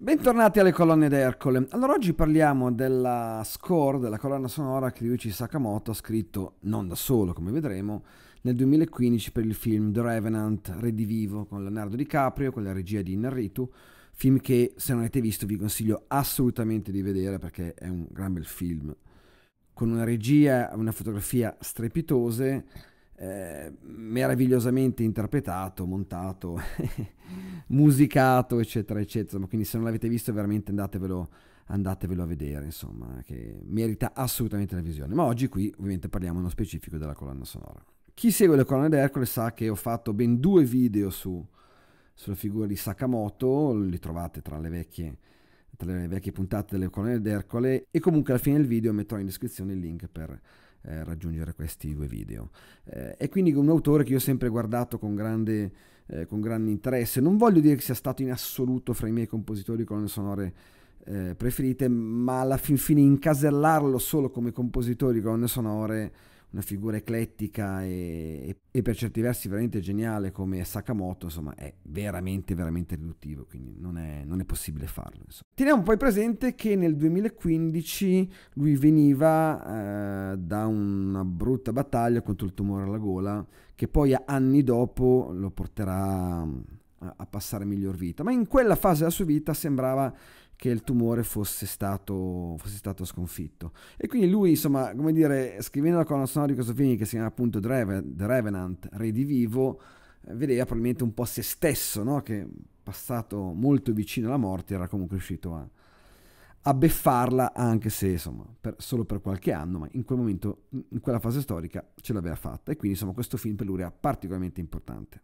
Bentornati alle colonne d'Ercole. Allora oggi parliamo della score, della colonna sonora che Ryuichi Sakamoto ha scritto, non da solo come vedremo, nel 2015 per il film The Revenant, Redivivo, con Leonardo DiCaprio, con la regia di Narritu, film che se non avete visto vi consiglio assolutamente di vedere perché è un gran bel film, con una regia e una fotografia strepitose eh, meravigliosamente interpretato, montato, musicato, eccetera, eccetera. Quindi se non l'avete visto veramente andatevelo, andatevelo a vedere, insomma, che merita assolutamente la visione. Ma oggi qui ovviamente parliamo nello specifico della colonna sonora. Chi segue le colonne d'Ercole sa che ho fatto ben due video su, sulla figura di Sakamoto, li trovate tra le vecchie tra le vecchie puntate delle colonne d'Ercole e comunque alla fine del video metterò in descrizione il link per eh, raggiungere questi due video. Eh, e quindi un autore che io ho sempre guardato con grande, eh, con grande interesse. Non voglio dire che sia stato in assoluto fra i miei compositori di colonne sonore eh, preferite, ma alla fin fine incasellarlo solo come compositore di colonne sonore una figura eclettica e, e, per certi versi veramente geniale come Sakamoto, insomma, è veramente, veramente riduttivo, quindi non è, non è possibile farlo. Insomma. Teniamo poi presente che nel 2015 lui veniva eh, da una brutta battaglia contro il tumore alla gola, che poi anni dopo lo porterà mm, a, a passare miglior vita, ma in quella fase della sua vita sembrava che il tumore fosse stato, fosse stato sconfitto. E quindi lui, insomma, come dire, scrivendo la colonna sonora di questo film che si chiama appunto The Revenant, Redivivo, eh, vedeva probabilmente un po' se stesso, no? che passato molto vicino alla morte era comunque riuscito a, a beffarla, anche se insomma, per, solo per qualche anno, ma in quel momento, in quella fase storica, ce l'aveva fatta. E quindi insomma questo film per lui era particolarmente importante.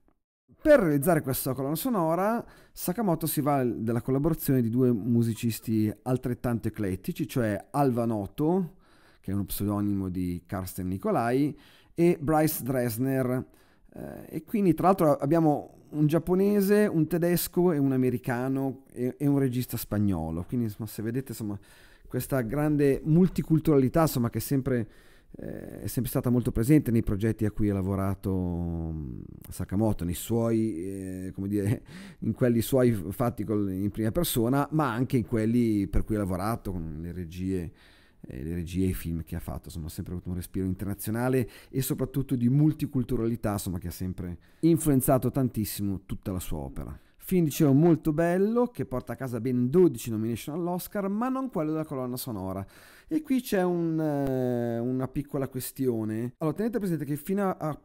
Per realizzare questa colonna sonora, Sakamoto si va della collaborazione di due musicisti altrettanto eclettici, cioè Alva Noto, che è uno pseudonimo di Karsten Nicolai, e Bryce Dresner. Eh, e quindi, tra l'altro, abbiamo un giapponese, un tedesco e un americano e, e un regista spagnolo. Quindi, insomma, se vedete, insomma, questa grande multiculturalità, insomma, che è sempre eh, è sempre stata molto presente nei progetti a cui ha lavorato mm, Sakamoto, nei suoi, eh, come dire, in quelli suoi fatti in prima persona, ma anche in quelli per cui ha lavorato, con le regie eh, le regie e i film che ha fatto, insomma, ha sempre avuto un respiro internazionale e soprattutto di multiculturalità, insomma, che ha sempre influenzato tantissimo tutta la sua opera. Film, dicevo, molto bello, che porta a casa ben 12 nomination all'Oscar, ma non quello della colonna sonora. E qui c'è un, eh, una piccola questione. Allora, tenete presente che fino a, a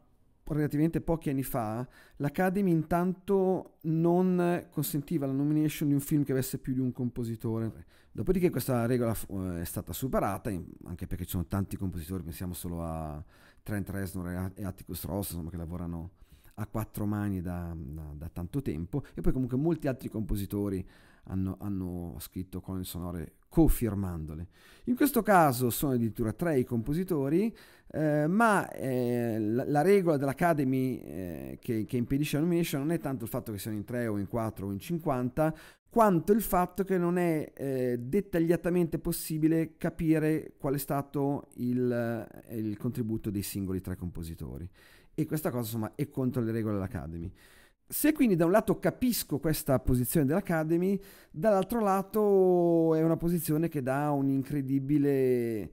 relativamente pochi anni fa, l'Academy intanto non consentiva la nomination di un film che avesse più di un compositore. Dopodiché questa regola eh, è stata superata, anche perché ci sono tanti compositori, pensiamo solo a Trent Reznor e Atticus Ross, insomma, che lavorano a quattro mani da, da, da tanto tempo e poi comunque molti altri compositori hanno, hanno scritto colonne sonore co-firmandole. In questo caso sono addirittura tre i compositori, eh, ma eh, la, la, regola dell'Academy eh, che, che, impedisce la nomination non è tanto il fatto che siano in tre o in quattro o in cinquanta, quanto il fatto che non è eh, dettagliatamente possibile capire qual è stato il, eh, il, contributo dei singoli tre compositori. E questa cosa, insomma, è contro le regole dell'Academy. Se quindi da un lato capisco questa posizione dell'Academy, dall'altro lato è una posizione che dà un incredibile eh,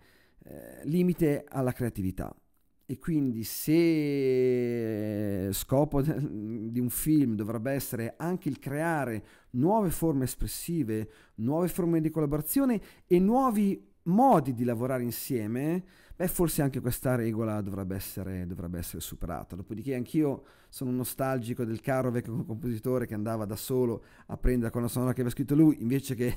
limite alla creatività. E quindi se eh, scopo di un film dovrebbe essere anche il creare nuove forme espressive, nuove forme di collaborazione e nuovi modi di lavorare insieme, beh forse anche questa regola dovrebbe essere, dovrebbe essere superata. Dopodiché anch'io sono nostalgico del caro vecchio compositore che andava da solo a prendere con la sonora che aveva scritto lui, invece che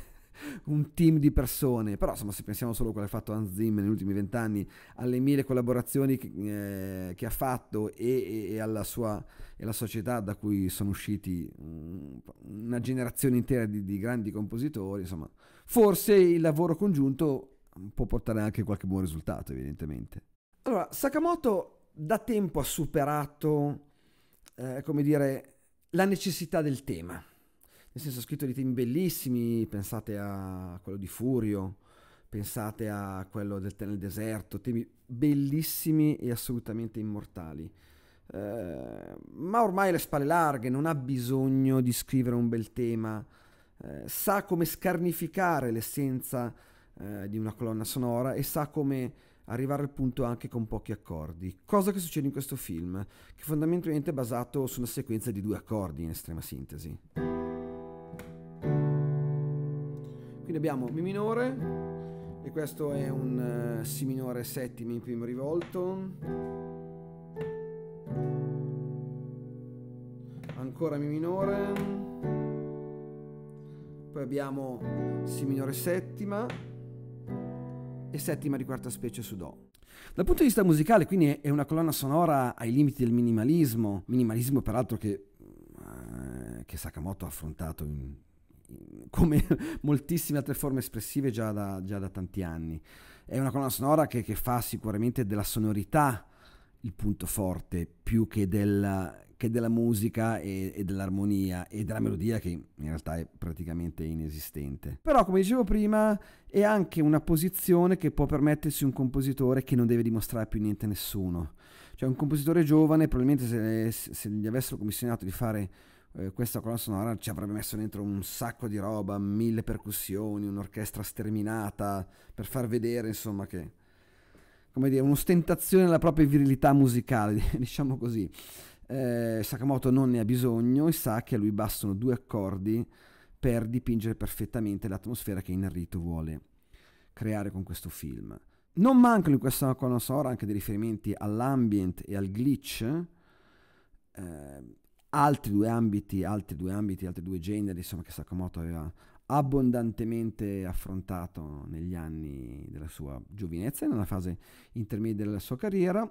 un team di persone, però insomma se pensiamo solo a quello che ha fatto Hans Zimmer negli ultimi vent'anni, alle mille collaborazioni che, eh, che ha fatto e, e, e alla sua e alla società da cui sono usciti mm, una generazione intera di, di grandi compositori, insomma forse il lavoro congiunto può portare anche qualche buon risultato evidentemente. Allora, Sakamoto da tempo ha superato, eh, come dire, la necessità del tema. Nel senso, ha scritto dei temi bellissimi, pensate a quello di Furio, pensate a quello del tè nel deserto, temi bellissimi e assolutamente immortali. Eh, ma ormai le spalle larghe, non ha bisogno di scrivere un bel tema, eh, sa come scarnificare l'essenza eh, di una colonna sonora e sa come arrivare al punto anche con pochi accordi. Cosa che succede in questo film, che fondamentalmente è basato su una sequenza di due accordi in estrema sintesi. Quindi abbiamo Mi minore, e questo è un eh, Si minore settima in primo rivolto. Ancora Mi minore, poi abbiamo Si minore settima e settima di quarta specie su Do. Dal punto di vista musicale, quindi, è una colonna sonora ai limiti del minimalismo, minimalismo peraltro che, eh, che Sakamoto ha affrontato in come moltissime altre forme espressive già da, già da tanti anni. È una colonna sonora che, che, fa sicuramente della sonorità il punto forte, più che, del, che della musica e, e, dell'armonia e della melodia che in realtà è praticamente inesistente. Però come dicevo prima è anche una posizione che può permettersi un compositore che non deve dimostrare più niente a nessuno. Cioè un compositore giovane probabilmente se, se gli avessero commissionato di fare eh, questa colonna sonora ci avrebbe messo dentro un sacco di roba, mille percussioni, un'orchestra sterminata, per far vedere insomma che, come dire, un'ostentazione della propria virilità musicale, diciamo così. Eh, Sakamoto non ne ha bisogno e sa che a lui bastano due accordi per dipingere perfettamente l'atmosfera che Inarito vuole creare con questo film. Non mancano in questa colonna sonora anche dei riferimenti all'ambient e al glitch, eh, altri due ambiti, altri due ambiti, altri due generi, insomma, che Sakamoto aveva abbondantemente affrontato negli anni della sua giovinezza nella fase intermedia della sua carriera.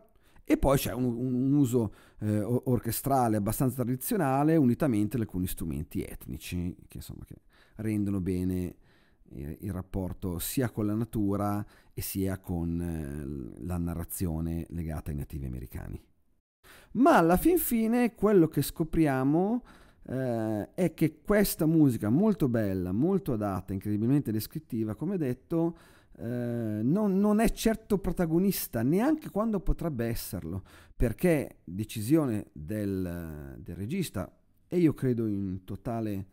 E poi c'è un, un uso eh, orchestrale abbastanza tradizionale, unitamente ad alcuni strumenti etnici, che, insomma, che rendono bene il, il, rapporto sia con la natura e sia con eh, la narrazione legata ai nativi americani. Ma alla fin fine quello che scopriamo eh, è che questa musica molto bella, molto adatta, incredibilmente descrittiva, come detto, eh, non, non è certo protagonista neanche quando potrebbe esserlo, perché decisione del, del regista, e io credo in totale,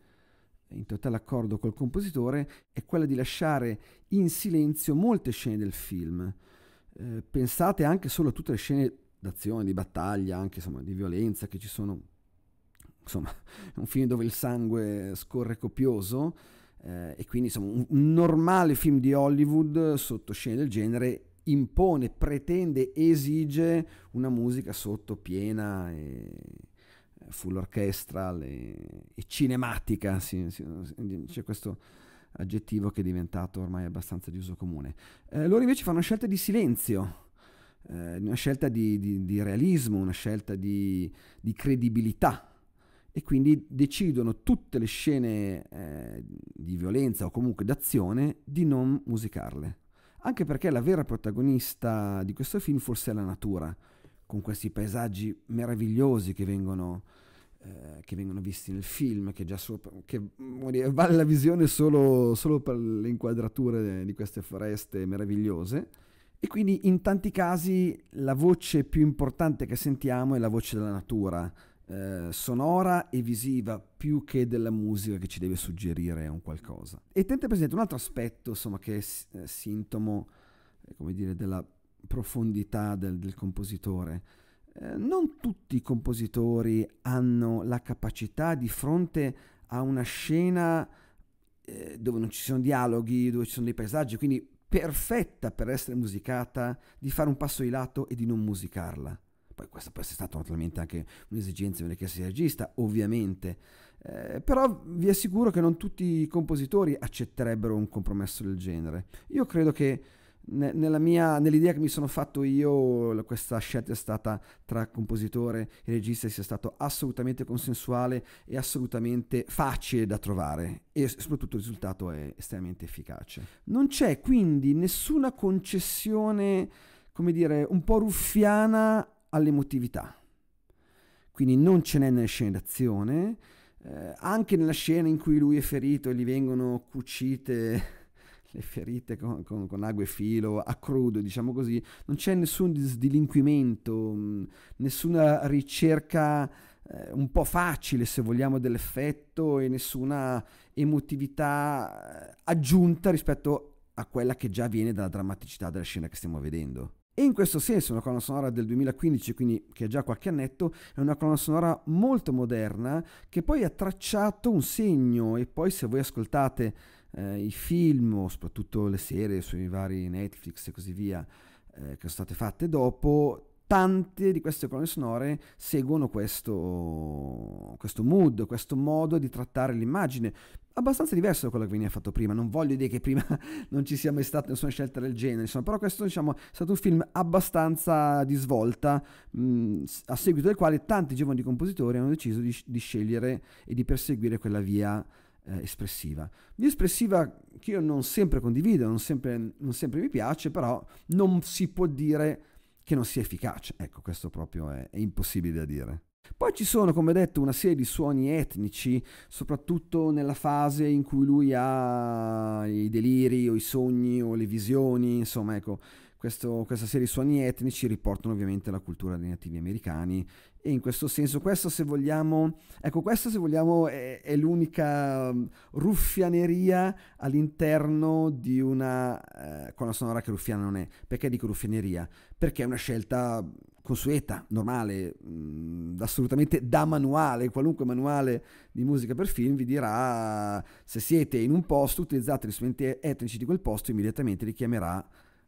in totale accordo col compositore, è quella di lasciare in silenzio molte scene del film. Eh, pensate anche solo a tutte le scene d'azione, di battaglia, anche insomma, di violenza che ci sono. Insomma, è un film dove il sangue scorre copioso eh, e quindi insomma, un, un normale film di Hollywood sotto scene del genere impone, pretende, esige una musica sotto piena e full orchestral e, e cinematica, sì, sì, c'è questo aggettivo che è diventato ormai abbastanza di uso comune. Eh, loro invece fanno scelte di silenzio, eh, una scelta di, di, di, realismo, una scelta di, di, credibilità e quindi decidono tutte le scene eh, di violenza o comunque d'azione di non musicarle. Anche perché la vera protagonista di questo film forse è la natura, con questi paesaggi meravigliosi che vengono eh, che vengono visti nel film, che già sopra, che vale la visione solo, solo, per le inquadrature di queste foreste meravigliose. E quindi in tanti casi la voce più importante che sentiamo è la voce della natura, eh, sonora e visiva più che della musica che ci deve suggerire un qualcosa. E tenete presente un altro aspetto, insomma, che è eh, sintomo, eh, come dire, della profondità del, del compositore. Eh, non tutti i compositori hanno la capacità di fronte a una scena eh, dove non ci sono dialoghi, dove ci sono dei paesaggi, quindi perfetta per essere musicata, di fare un passo di lato e di non musicarla. Poi questa può essere stata naturalmente anche un'esigenza di un richiesta regista, ovviamente, eh, però vi assicuro che non tutti i compositori accetterebbero un compromesso del genere. Io credo che nell'idea che mi sono fatto io, questa scelta è stata tra compositore e regista sia stato assolutamente consensuale e assolutamente facile da trovare e soprattutto il risultato è estremamente efficace. Non c'è quindi nessuna concessione, come dire, un po' ruffiana all'emotività. Quindi non ce n'è nelle scene d'azione, eh, anche nella scena in cui lui è ferito e gli vengono cucite le ferite con, con, con ago e filo, a crudo, diciamo così, non c'è nessun sdilinquimento, mm, nessuna ricerca eh, un po' facile, se vogliamo, dell'effetto e nessuna emotività eh, aggiunta rispetto a quella che già viene dalla drammaticità della scena che stiamo vedendo. E in questo senso una colonna sonora del 2015, quindi che è già qualche annetto, è una colonna sonora molto moderna che poi ha tracciato un segno e poi se voi ascoltate eh, i film, soprattutto le serie sui vari Netflix e così via, eh, che sono state fatte dopo, tante di queste colonne sonore seguono questo, questo, mood, questo modo di trattare l'immagine, abbastanza diverso da quello che veniva fatto prima. Non voglio dire che prima non ci sia mai stata nessuna scelta del genere, insomma, però questo diciamo, è stato un film abbastanza di svolta, mh, mm, a seguito del quale tanti giovani compositori hanno deciso di, di scegliere e di perseguire quella via eh, espressiva. Via espressiva che io non sempre condivido, non sempre, non sempre, mi piace, però non si può dire che non sia efficace. Ecco, questo proprio è, è impossibile da dire. Poi ci sono, come detto, una serie di suoni etnici, soprattutto nella fase in cui lui ha i deliri o i sogni o le visioni, insomma, ecco, questo, questa serie di suoni etnici riportano ovviamente la cultura dei nativi americani e in questo senso questo se vogliamo ecco questo se vogliamo è, è l'unica mm, ruffianeria all'interno di una eh, con la sonora che ruffiana non è perché dico ruffianeria perché è una scelta consueta normale mh, mm, assolutamente da manuale qualunque manuale di musica per film vi dirà se siete in un posto utilizzate gli strumenti etnici di quel posto immediatamente li chiamerà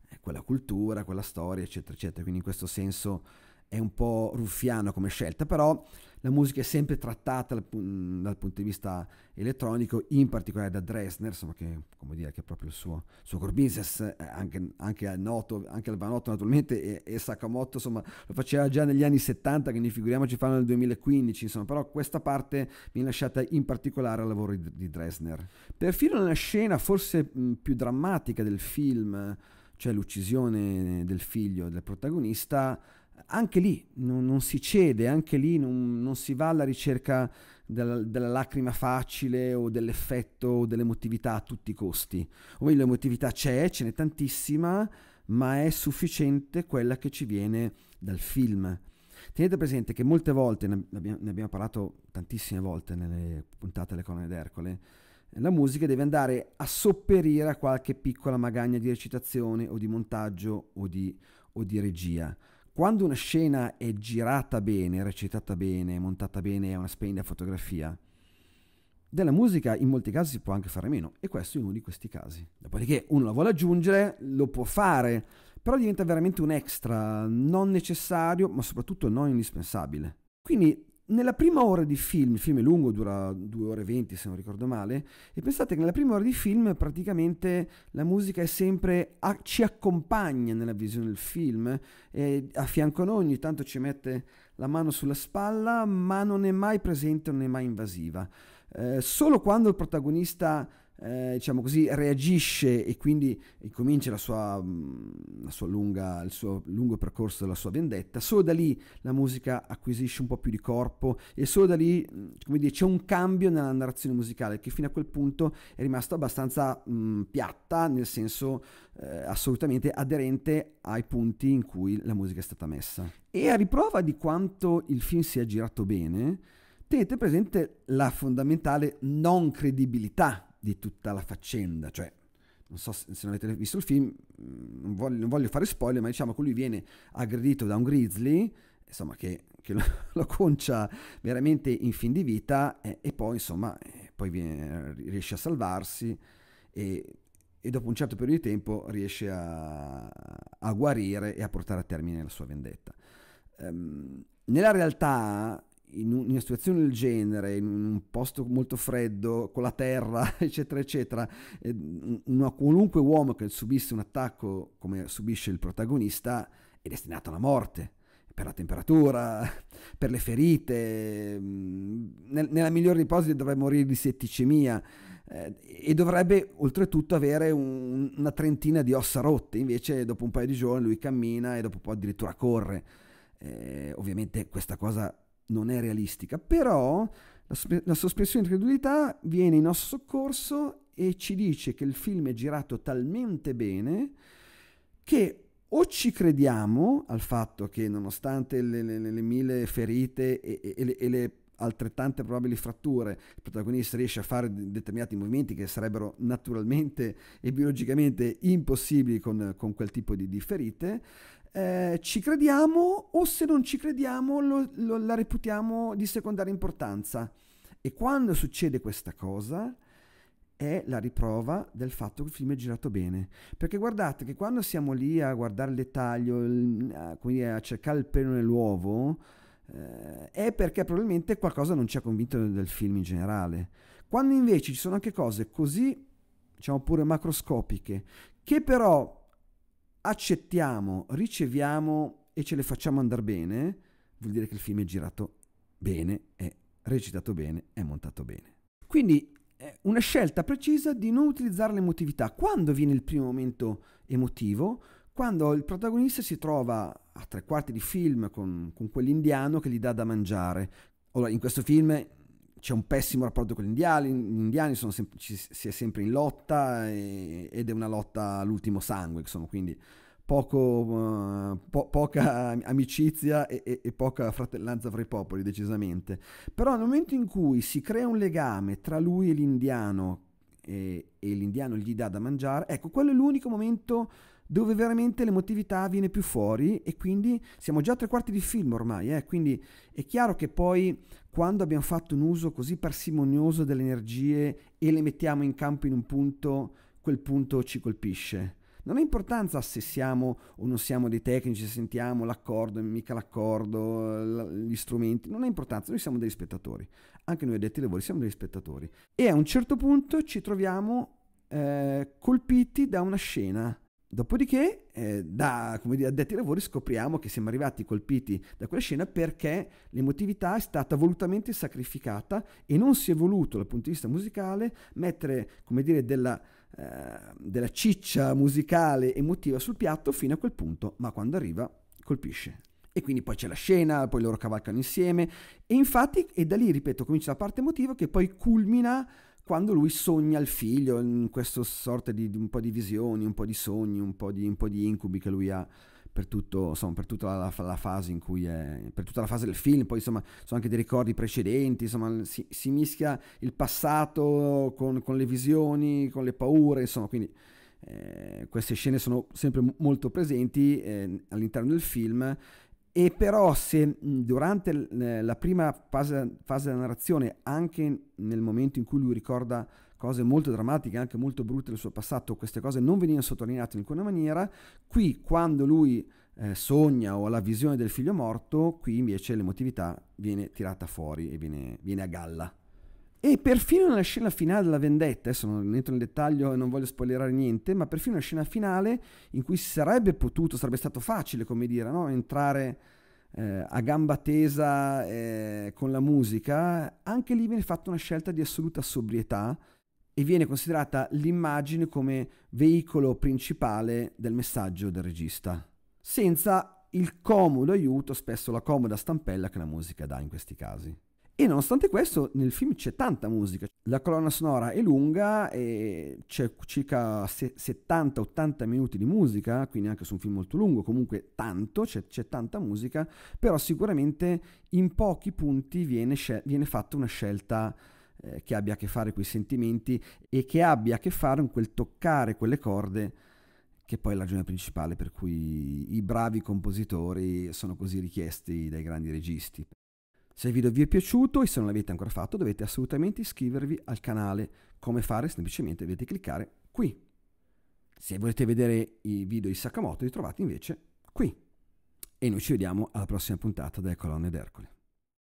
eh, quella cultura, quella storia, eccetera, eccetera. Quindi in questo senso è un po' ruffiano come scelta, però la musica è sempre trattata dal, dal punto di vista elettronico, in particolare da Dresner, insomma, che, come dire, che è proprio il suo, suo core business, eh, anche, anche, noto, anche al Vanotto naturalmente, e, e, Sakamoto insomma, lo faceva già negli anni 70, quindi figuriamoci farlo nel 2015, insomma, però questa parte viene lasciata in particolare al lavoro di, di Dresner. Perfino nella scena forse mh, mm, più drammatica del film, cioè l'uccisione del figlio del protagonista, anche lì non, non si cede, anche lì non, non si va alla ricerca della, della, lacrima facile o dell'effetto o dell'emotività a tutti i costi. O meglio, l'emotività c'è, ce n'è tantissima, ma è sufficiente quella che ci viene dal film. Tenete presente che molte volte, ne abbiamo, ne abbiamo parlato tantissime volte nelle puntate delle colonne d'Ercole, la musica deve andare a sopperire a qualche piccola magagna di recitazione o di montaggio o di, o di regia. Quando una scena è girata bene, recitata bene, montata bene, è una splendida fotografia, della musica in molti casi si può anche fare meno e questo è uno di questi casi. Dopodiché uno la vuole aggiungere, lo può fare, però diventa veramente un extra non necessario ma soprattutto non indispensabile. Quindi nella prima ora di film, il film è lungo, dura 2 ore e 20 se non ricordo male, e pensate che nella prima ora di film praticamente la musica è sempre, a, ci accompagna nella visione del film, è a fianco a noi ogni tanto ci mette la mano sulla spalla, ma non è mai presente, non è mai invasiva. Eh, solo quando il protagonista eh, diciamo così, reagisce e quindi comincia la sua, mm, la sua lunga, il suo lungo percorso della sua vendetta, solo da lì la musica acquisisce un po' più di corpo e solo da lì mm, come dire, c'è un cambio nella narrazione musicale che fino a quel punto è rimasta abbastanza mh, mm, piatta, nel senso eh, assolutamente aderente ai punti in cui la musica è stata messa. E a riprova di quanto il film sia girato bene, tenete presente la fondamentale non credibilità di tutta la faccenda, cioè non so se non avete visto il film, mm, non voglio, non voglio fare spoiler, ma diciamo che lui viene aggredito da un grizzly, insomma che, che lo, lo, concia veramente in fin di vita eh, e poi insomma eh, poi viene, riesce a salvarsi e, e, dopo un certo periodo di tempo riesce a, a guarire e a portare a termine la sua vendetta. Um, nella realtà in una situazione del genere, in un posto molto freddo, con la terra, eccetera, eccetera, eh, una, qualunque uomo che subisse un attacco come subisce il protagonista è destinato alla morte per la temperatura, per le ferite, mm, nella migliore ipotesi dovrebbe morire di setticemia eh, e dovrebbe oltretutto avere un, una trentina di ossa rotte, invece dopo un paio di giorni lui cammina e dopo un addirittura corre. Eh, ovviamente questa cosa non è realistica, però la, la sospensione di credulità viene in nostro soccorso e ci dice che il film è girato talmente bene che o ci crediamo al fatto che nonostante le, le, le mille ferite e, e, e, le altrettante probabili fratture, il protagonista riesce a fare determinati movimenti che sarebbero naturalmente e biologicamente impossibili con, con quel tipo di, di ferite, eh, ci crediamo o se non ci crediamo lo, lo, la reputiamo di secondaria importanza. E quando succede questa cosa è la riprova del fatto che il film è girato bene. Perché guardate che quando siamo lì a guardare il dettaglio, a, quindi a cercare il pelo nell'uovo, eh, è perché probabilmente qualcosa non ci ha convinto del film in generale. Quando invece ci sono anche cose così, diciamo pure macroscopiche, che però accettiamo, riceviamo e ce le facciamo andare bene, vuol dire che il film è girato bene, è recitato bene, è montato bene. Quindi è una scelta precisa di non utilizzare l'emotività. Quando viene il primo momento emotivo? Quando il protagonista si trova a tre quarti di film con, con quell'indiano che gli dà da mangiare. Allora, in questo film c'è un pessimo rapporto con gli indiani, gli indiani sem- ci, si è sempre in lotta e, ed è una lotta all'ultimo sangue, insomma, quindi poco, uh, po- poca amicizia e, e, e, poca fratellanza fra i popoli, decisamente. Però nel momento in cui si crea un legame tra lui e l'indiano e, e l'indiano gli dà da mangiare, ecco, quello è l'unico momento dove veramente l'emotività viene più fuori e quindi siamo già a tre quarti di film ormai, eh? quindi è chiaro che poi quando abbiamo fatto un uso così parsimonioso delle energie e le mettiamo in campo in un punto, quel punto ci colpisce. Non ha importanza se siamo o non siamo dei tecnici, se sentiamo l'accordo, mica l'accordo, gli strumenti, non ha importanza, noi siamo degli spettatori, anche noi addetti ai lavori siamo degli spettatori. E a un certo punto ci troviamo eh, colpiti da una scena Dopodiché, eh, da come dire, addetti ai lavori, scopriamo che siamo arrivati colpiti da quella scena perché l'emotività è stata volutamente sacrificata e non si è voluto, dal punto di vista musicale, mettere come dire, della, eh, della ciccia musicale emotiva sul piatto fino a quel punto, ma quando arriva colpisce. E quindi poi c'è la scena, poi loro cavalcano insieme. E infatti, e da lì, ripeto, comincia la parte emotiva che poi culmina quando lui sogna il figlio, in questa sorta di, di, un po' di visioni, un po' di sogni, un po' di, un po di incubi che lui ha per, tutto, insomma, per tutta la, la, fase in cui è, per tutta la fase del film, poi insomma sono anche dei ricordi precedenti, insomma si, si mischia il passato con, con, le visioni, con le paure, insomma quindi eh, queste scene sono sempre molto presenti eh, all'interno del film e però se durante eh, la prima fase, fase della narrazione, anche nel momento in cui lui ricorda cose molto drammatiche, anche molto brutte del suo passato, queste cose non venivano sottolineate in alcuna maniera, qui quando lui eh, sogna o ha la visione del figlio morto, qui invece l'emotività viene tirata fuori e viene, viene a galla. E perfino nella scena finale della vendetta, adesso non entro nel dettaglio e non voglio spoilerare niente, ma perfino nella scena finale in cui sarebbe potuto, sarebbe stato facile, come dire, no? entrare eh, a gamba tesa eh, con la musica, anche lì viene fatta una scelta di assoluta sobrietà e viene considerata l'immagine come veicolo principale del messaggio del regista, senza il comodo aiuto, spesso la comoda stampella che la musica dà in questi casi. E nonostante questo, nel film c'è tanta musica. La colonna sonora è lunga e c'è circa 70-80 minuti di musica, quindi anche su un film molto lungo, comunque tanto, c'è, c'è tanta musica, però sicuramente in pochi punti viene, scel- viene fatta una scelta eh, che abbia a che fare con i sentimenti e che abbia a che fare con quel toccare quelle corde che poi è la ragione principale per cui i bravi compositori sono così richiesti dai grandi registi. Se il video vi è piaciuto e se non l'avete ancora fatto dovete assolutamente iscrivervi al canale. Come fare? Semplicemente dovete cliccare qui. Se volete vedere i video di Sakamoto li trovate invece qui. E noi ci vediamo alla prossima puntata delle colonne d'Ercole.